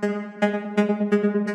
Thank you.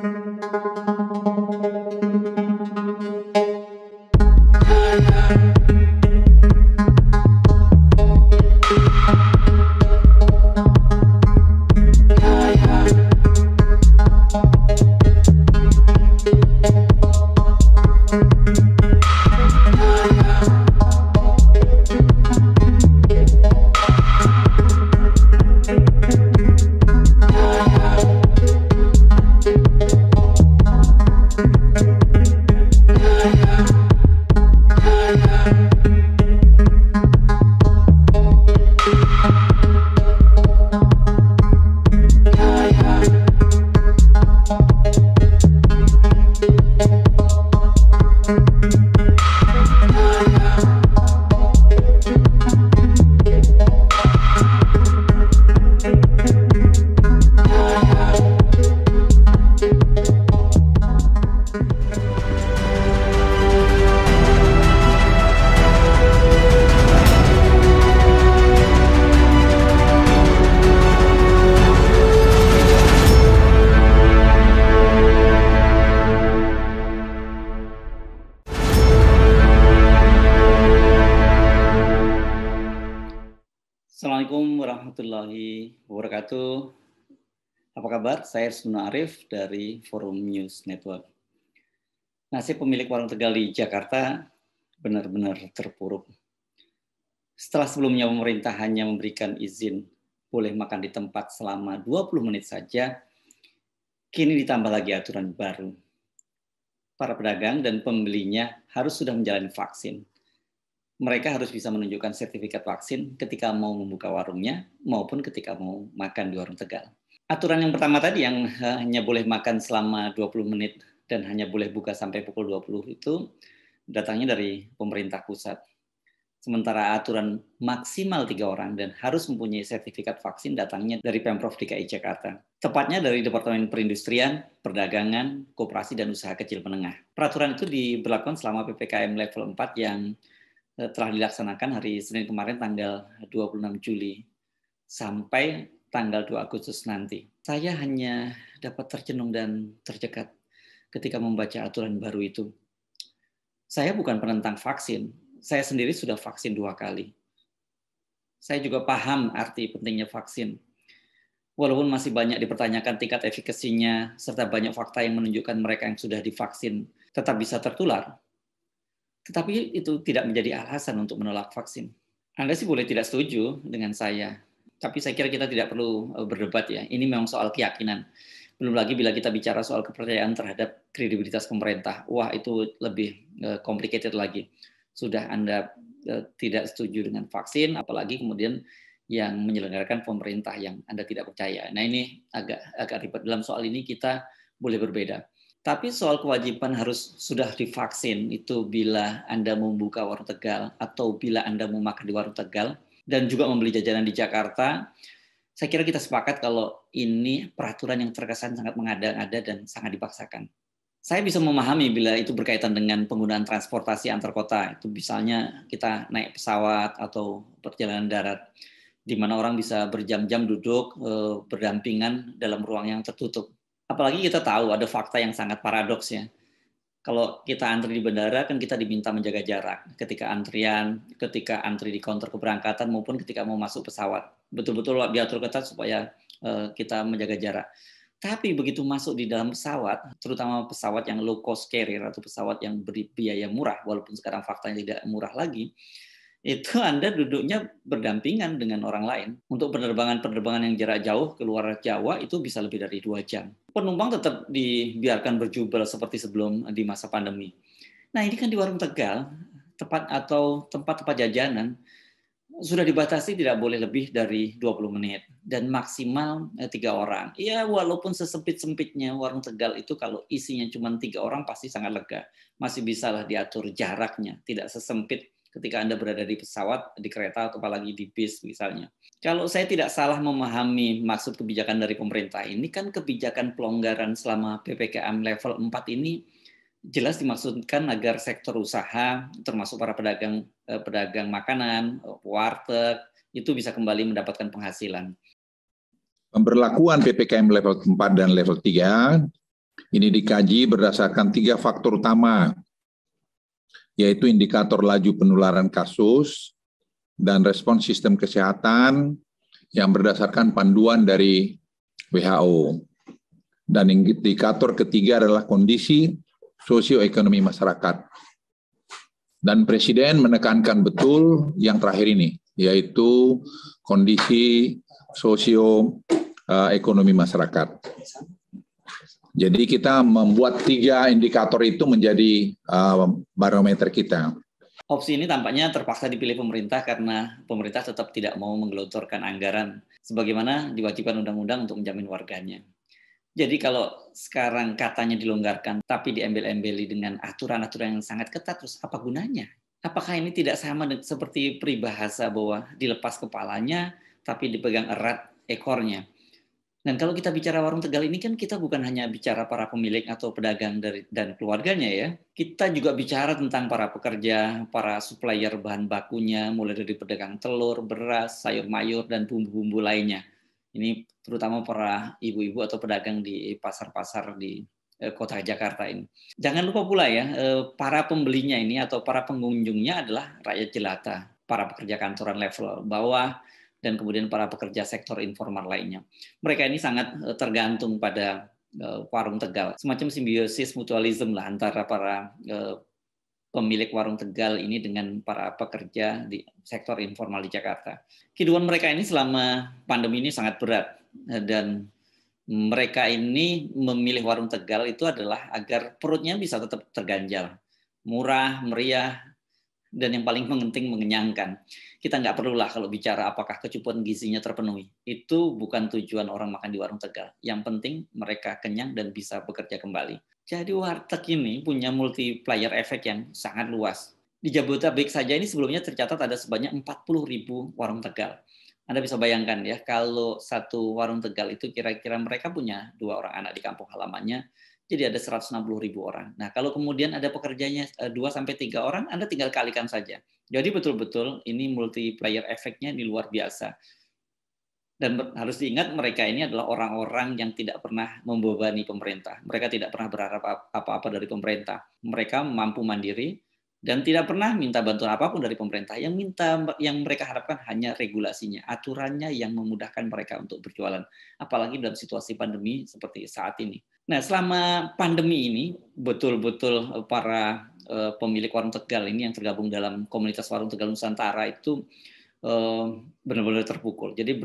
Apa kabar? Saya Suna Arif dari Forum News Network. Nasib pemilik warung Tegal di Jakarta benar-benar terpuruk. Setelah sebelumnya pemerintah hanya memberikan izin boleh makan di tempat selama 20 menit saja, kini ditambah lagi aturan baru. Para pedagang dan pembelinya harus sudah menjalani vaksin mereka harus bisa menunjukkan sertifikat vaksin ketika mau membuka warungnya maupun ketika mau makan di warung Tegal aturan yang pertama tadi yang hanya boleh makan selama 20 menit dan hanya boleh buka sampai pukul 20 itu datangnya dari pemerintah pusat. Sementara aturan maksimal tiga orang dan harus mempunyai sertifikat vaksin datangnya dari Pemprov DKI Jakarta. Tepatnya dari Departemen Perindustrian, Perdagangan, Koperasi, dan Usaha Kecil Menengah. Peraturan itu diberlakukan selama PPKM level 4 yang eh, telah dilaksanakan hari Senin kemarin tanggal 26 Juli sampai tanggal 2 Agustus nanti. Saya hanya dapat tercenung dan tercekat ketika membaca aturan baru itu. Saya bukan penentang vaksin. Saya sendiri sudah vaksin dua kali. Saya juga paham arti pentingnya vaksin. Walaupun masih banyak dipertanyakan tingkat efikasinya, serta banyak fakta yang menunjukkan mereka yang sudah divaksin tetap bisa tertular. Tetapi itu tidak menjadi alasan untuk menolak vaksin. Anda sih boleh tidak setuju dengan saya, tapi saya kira kita tidak perlu eh, berdebat ya. Ini memang soal keyakinan. Belum lagi bila kita bicara soal kepercayaan terhadap kredibilitas pemerintah. Wah, itu lebih eh, complicated lagi. Sudah Anda eh, tidak setuju dengan vaksin, apalagi kemudian yang menyelenggarakan pemerintah yang Anda tidak percaya. Nah, ini agak agak ribet. Dalam soal ini kita boleh berbeda. Tapi soal kewajiban harus sudah divaksin itu bila Anda membuka warung Tegal atau bila Anda mau makan di warung Tegal, dan juga membeli jajanan di Jakarta. Saya kira kita sepakat kalau ini peraturan yang terkesan sangat mengada-ngada dan sangat dipaksakan. Saya bisa memahami bila itu berkaitan dengan penggunaan transportasi antar kota. Itu misalnya kita naik pesawat atau perjalanan darat, di mana orang bisa berjam-jam duduk eh, berdampingan dalam ruang yang tertutup. Apalagi kita tahu ada fakta yang sangat paradoks ya kalau kita antri di bandara kan kita diminta menjaga jarak ketika antrian, ketika antri di counter keberangkatan maupun ketika mau masuk pesawat. Betul-betul diatur ketat supaya uh, kita menjaga jarak. Tapi begitu masuk di dalam pesawat, terutama pesawat yang low cost carrier atau pesawat yang beri biaya murah, walaupun sekarang faktanya tidak murah lagi, itu Anda duduknya berdampingan dengan orang lain. Untuk penerbangan-penerbangan yang jarak jauh keluar Jawa itu bisa lebih dari dua jam. Penumpang tetap dibiarkan berjubel seperti sebelum di masa pandemi. Nah ini kan di warung Tegal, tepat atau tempat-tempat jajanan, sudah dibatasi tidak boleh lebih dari 20 menit dan maksimal eh, tiga orang. iya walaupun sesempit-sempitnya warung Tegal itu kalau isinya cuma tiga orang pasti sangat lega. Masih bisalah diatur jaraknya, tidak sesempit ketika Anda berada di pesawat, di kereta, atau apalagi di bis misalnya. Kalau saya tidak salah memahami maksud kebijakan dari pemerintah ini, kan kebijakan pelonggaran selama PPKM level 4 ini jelas dimaksudkan agar sektor usaha, termasuk para pedagang eh, pedagang makanan, warteg, itu bisa kembali mendapatkan penghasilan. Pemberlakuan PPKM level 4 dan level 3 ini dikaji berdasarkan tiga faktor utama yaitu indikator laju penularan kasus dan respon sistem kesehatan yang berdasarkan panduan dari WHO. Dan indikator ketiga adalah kondisi sosioekonomi masyarakat. Dan Presiden menekankan betul yang terakhir ini, yaitu kondisi sosioekonomi eh, masyarakat. Jadi kita membuat tiga indikator itu menjadi uh, barometer kita. Opsi ini tampaknya terpaksa dipilih pemerintah karena pemerintah tetap tidak mau menggelontorkan anggaran sebagaimana diwajibkan undang-undang untuk menjamin warganya. Jadi kalau sekarang katanya dilonggarkan tapi diambil-ambili dengan aturan-aturan yang sangat ketat terus apa gunanya? Apakah ini tidak sama seperti peribahasa bahwa dilepas kepalanya tapi dipegang erat ekornya? Dan nah, kalau kita bicara warung Tegal ini kan kita bukan hanya bicara para pemilik atau pedagang dari dan keluarganya ya. Kita juga bicara tentang para pekerja, para supplier bahan bakunya mulai dari pedagang telur, beras, sayur mayur dan bumbu-bumbu lainnya. Ini terutama para ibu-ibu atau pedagang di pasar-pasar di eh, kota Jakarta ini. Jangan lupa pula ya, eh, para pembelinya ini atau para pengunjungnya adalah rakyat jelata, para pekerja kantoran level bawah, dan kemudian para pekerja sektor informal lainnya. Mereka ini sangat eh, tergantung pada eh, warung Tegal. Semacam simbiosis mutualisme lah antara para eh, pemilik warung Tegal ini dengan para pekerja di sektor informal di Jakarta. Kehidupan mereka ini selama pandemi ini sangat berat dan mereka ini memilih warung Tegal itu adalah agar perutnya bisa tetap terganjal, murah, meriah, dan yang paling penting mengenyangkan. Kita nggak perlulah kalau bicara apakah kecukupan gizinya terpenuhi. Itu bukan tujuan orang makan di warung Tegal. Yang penting mereka kenyang dan bisa bekerja kembali. Jadi warteg ini punya multiplier efek yang sangat luas. Di Jabodetabek saja ini sebelumnya tercatat ada sebanyak 40 ribu warung Tegal. Anda bisa bayangkan ya, kalau satu warung Tegal itu kira-kira mereka punya dua orang anak di kampung halamannya, jadi ada 160 ribu orang. Nah, kalau kemudian ada pekerjanya 2 eh, sampai tiga orang, Anda tinggal kalikan saja. Jadi betul-betul ini multiplier efeknya ini luar biasa. Dan harus diingat mereka ini adalah orang-orang yang tidak pernah membebani pemerintah. Mereka tidak pernah berharap apa-apa dari pemerintah. Mereka mampu mandiri dan tidak pernah minta bantuan apapun dari pemerintah. Yang minta yang mereka harapkan hanya regulasinya, aturannya yang memudahkan mereka untuk berjualan, apalagi dalam situasi pandemi seperti saat ini. Nah, selama pandemi ini betul-betul eh, para eh, pemilik warung Tegal ini yang tergabung dalam komunitas warung Tegal Nusantara itu eh, benar-benar terpukul. Jadi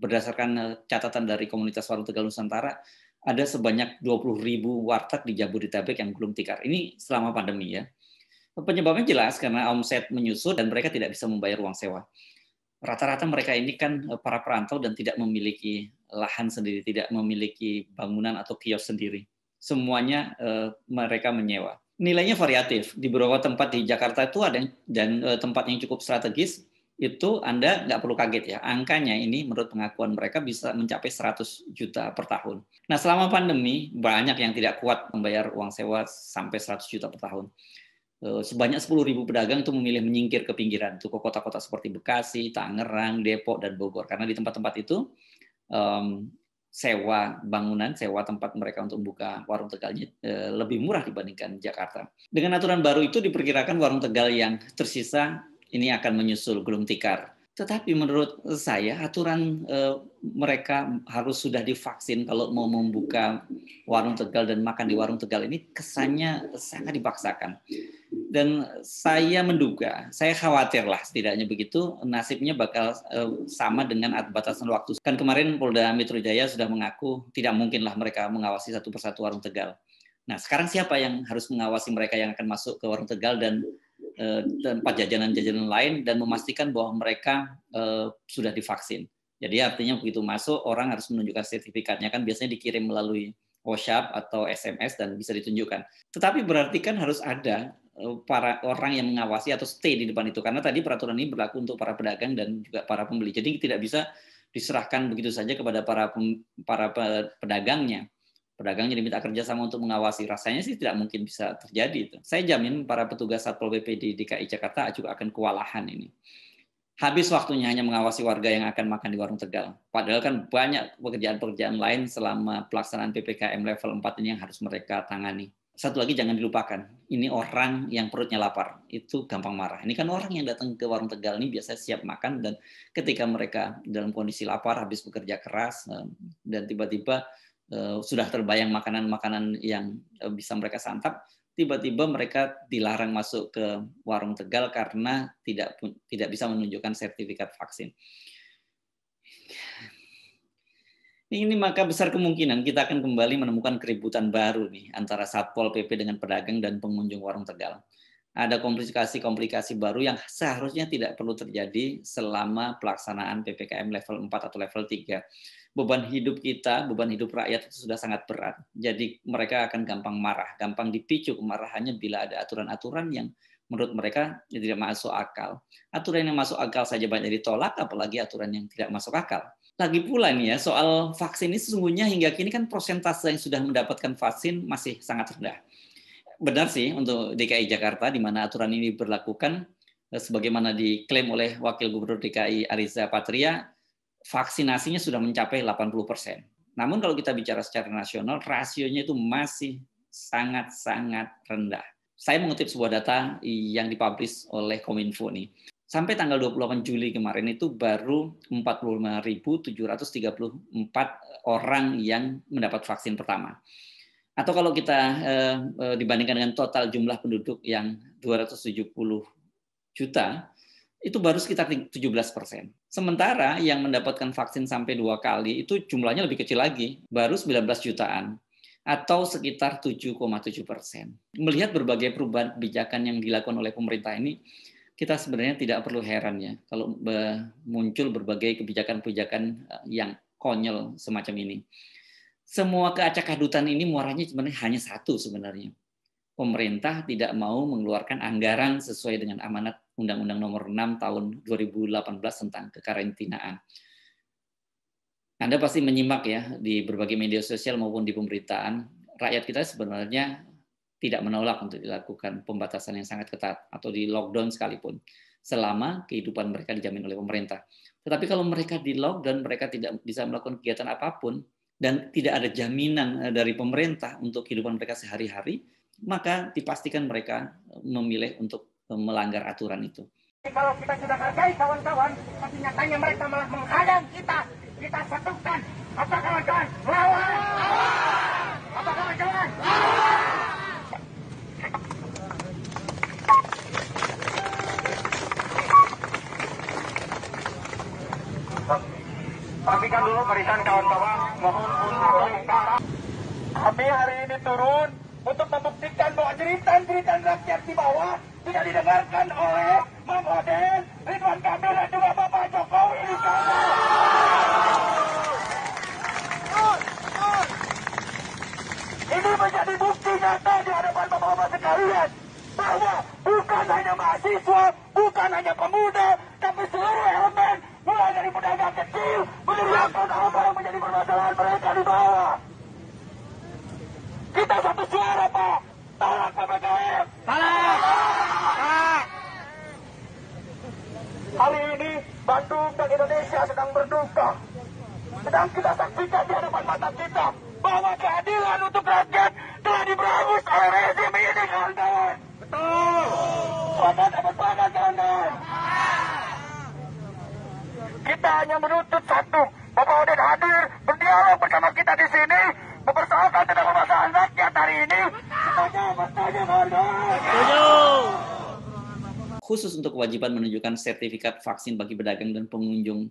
berdasarkan catatan dari komunitas warung Tegal Nusantara ada sebanyak 20 ribu warteg di Jabodetabek yang belum tikar. Ini selama pandemi ya. Penyebabnya jelas karena omset menyusut dan mereka tidak bisa membayar uang sewa. Rata-rata mereka ini kan para perantau dan tidak memiliki lahan sendiri, tidak memiliki bangunan atau kios sendiri. Semuanya uh, mereka menyewa. Nilainya variatif. Di beberapa tempat di Jakarta itu ada dan uh, tempat yang cukup strategis itu Anda nggak perlu kaget ya. Angkanya ini menurut pengakuan mereka bisa mencapai 100 juta per tahun. Nah, selama pandemi banyak yang tidak kuat membayar uang sewa sampai 100 juta per tahun. Eh, sebanyak 10.000 pedagang itu memilih menyingkir ke pinggiran, itu ke kota-kota seperti Bekasi, Tangerang, Depok, dan Bogor. Karena di tempat-tempat itu um, sewa bangunan, sewa tempat mereka untuk buka warung Tegalnya eh, lebih murah dibandingkan Jakarta. Dengan aturan baru itu diperkirakan warung Tegal yang tersisa ini akan menyusul gulung tikar tetapi menurut eh, saya aturan eh, mereka harus sudah divaksin kalau mau membuka warung Tegal dan makan di warung Tegal ini kesannya sangat dipaksakan. Dan saya menduga, saya khawatirlah setidaknya begitu nasibnya bakal eh, sama dengan batasan waktu. Kan kemarin Polda Metro Jaya sudah mengaku tidak mungkinlah mereka mengawasi satu persatu warung Tegal. Nah, sekarang siapa yang harus mengawasi mereka yang akan masuk ke warung Tegal dan tempat eh, jajanan-jajanan lain dan memastikan bahwa mereka eh, sudah divaksin. Jadi artinya begitu masuk orang harus menunjukkan sertifikatnya kan biasanya dikirim melalui WhatsApp atau SMS dan bisa ditunjukkan. Tetapi berarti kan harus ada eh, para orang yang mengawasi atau stay di depan itu karena tadi peraturan ini berlaku untuk para pedagang dan juga para pembeli. Jadi tidak bisa diserahkan begitu saja kepada para para pedagangnya pedagangnya diminta kerjasama untuk mengawasi rasanya sih tidak mungkin bisa terjadi itu. Saya jamin para petugas satpol pp di DKI Jakarta juga akan kewalahan ini. Habis waktunya hanya mengawasi warga yang akan makan di warung Tegal. Padahal kan banyak pekerjaan-pekerjaan lain selama pelaksanaan PPKM level 4 ini yang harus mereka tangani. Satu lagi jangan dilupakan, ini orang yang perutnya lapar, itu gampang marah. Ini kan orang yang datang ke warung Tegal ini biasanya siap makan dan ketika mereka dalam kondisi lapar habis bekerja keras eh, dan tiba-tiba Eh, sudah terbayang makanan-makanan yang eh, bisa mereka santap, tiba-tiba mereka dilarang masuk ke warung Tegal karena tidak tidak bisa menunjukkan sertifikat vaksin. Ini maka besar kemungkinan kita akan kembali menemukan keributan baru nih antara Satpol PP dengan pedagang dan pengunjung warung Tegal. Ada komplikasi-komplikasi baru yang seharusnya tidak perlu terjadi selama pelaksanaan PPKM level 4 atau level 3 beban hidup kita, beban hidup rakyat itu sudah sangat berat. Jadi mereka akan gampang marah, gampang dipicu kemarahannya bila ada aturan-aturan yang menurut mereka ya tidak masuk akal. Aturan yang masuk akal saja banyak ditolak, apalagi aturan yang tidak masuk akal. Lagi pula nih ya, soal vaksin ini sesungguhnya hingga kini kan persentase yang sudah mendapatkan vaksin masih sangat rendah. Benar sih untuk DKI Jakarta di mana aturan ini kan, sebagaimana diklaim oleh Wakil Gubernur DKI Ariza Patria vaksinasinya sudah mencapai 80 persen. Namun kalau kita bicara secara nasional, rasionya itu masih sangat-sangat rendah. Saya mengutip sebuah data yang dipublish oleh Kominfo nih. Sampai tanggal 28 Juli kemarin itu baru 45.734 orang yang mendapat vaksin pertama. Atau kalau kita eh, eh, dibandingkan dengan total jumlah penduduk yang 270 juta, itu baru sekitar 17 persen. Sementara yang mendapatkan vaksin sampai dua kali itu jumlahnya lebih kecil lagi, baru 19 jutaan atau sekitar 7,7 persen. Melihat berbagai perubahan kebijakan yang dilakukan oleh pemerintah ini, kita sebenarnya tidak perlu heran ya kalau muncul berbagai kebijakan-kebijakan eh, yang konyol semacam ini. Semua keacakadutan ini muaranya sebenarnya hanya satu sebenarnya. Pemerintah tidak mau mengeluarkan anggaran sesuai dengan amanat Undang-Undang Nomor 6 Tahun 2018 tentang kekarantinaan. Anda pasti menyimak ya di berbagai media sosial maupun di pemberitaan, rakyat kita sebenarnya tidak menolak untuk dilakukan pembatasan yang sangat ketat atau di lockdown sekalipun selama kehidupan mereka dijamin oleh pemerintah. Tetapi kalau mereka di lockdown, mereka tidak bisa melakukan kegiatan apapun dan tidak ada jaminan eh, dari pemerintah untuk kehidupan mereka sehari-hari, maka dipastikan mereka memilih untuk melanggar aturan itu. Kalau kita sudah hargai kawan-kawan, tapi nyatanya mereka malah menghadang kita, kita satukan. Apa kawan-kawan? Lawan! Apa kawan-kawan? Lawan! dulu kawan-kawan, mohon untuk Kami hari ini turun untuk membuktikan bahwa jeritan-jeritan rakyat di bawah hanya didengarkan oleh Mang Oden, Ridwan Kamil dan juga Bapak Jokowi di sana. Ini menjadi bukti nyata di hadapan Bapak-Bapak sekalian bahwa bukan hanya mahasiswa, bukan hanya pemuda, tapi seluruh elemen mulai dari pedagang kecil, mendengarkan apa yang menjadi permasalahan mereka di bawah. Kita satu suara, Pak. Tolak PPKM. Tolak. Hari ini Bandung dan Indonesia sedang berduka. Sedang kita saksikan di hadapan mata kita bahwa keadilan untuk rakyat telah diberangus oleh rezim ini, kawan-kawan. Betul. dapat panas, kawan-kawan. Kita hanya menuntut satu, khusus untuk kewajiban menunjukkan sertifikat vaksin bagi pedagang dan pengunjung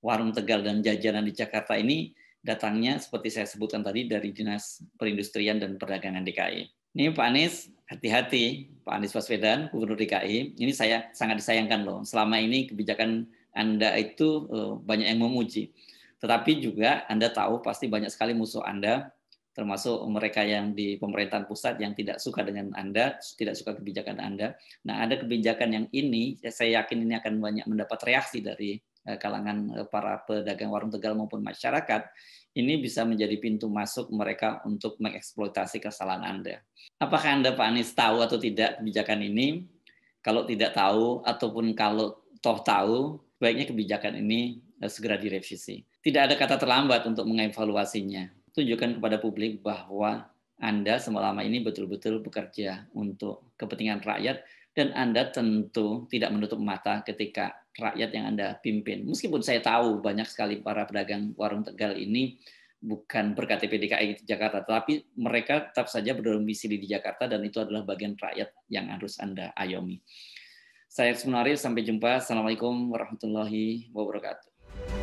warung Tegal dan jajanan di Jakarta ini datangnya seperti saya sebutkan tadi dari Dinas Perindustrian dan Perdagangan DKI. Ini Pak Anies, hati-hati Pak Anies Baswedan, Gubernur DKI. Ini saya sangat disayangkan loh. Selama ini kebijakan Anda itu eh, banyak yang memuji. Tetapi juga Anda tahu pasti banyak sekali musuh Anda termasuk mereka yang di pemerintahan pusat yang tidak suka dengan Anda, tidak suka kebijakan Anda. Nah, ada kebijakan yang ini, saya yakin ini akan banyak mendapat reaksi dari eh, kalangan eh, para pedagang warung Tegal maupun masyarakat, ini bisa menjadi pintu masuk mereka untuk mengeksploitasi kesalahan Anda. Apakah Anda Pak Anies tahu atau tidak kebijakan ini? Kalau tidak tahu ataupun kalau toh tahu, baiknya kebijakan ini eh, segera direvisi. Tidak ada kata terlambat untuk mengevaluasinya tunjukkan kepada publik bahwa Anda selama ini betul-betul bekerja untuk kepentingan rakyat dan Anda tentu tidak menutup mata ketika rakyat yang Anda pimpin. Meskipun saya tahu banyak sekali para pedagang warung Tegal ini bukan berKTP DKI Jakarta, tapi mereka tetap saja berdomisili di Jakarta dan itu adalah bagian rakyat yang harus Anda ayomi. Saya Sunari, sampai jumpa. Assalamualaikum warahmatullahi wabarakatuh.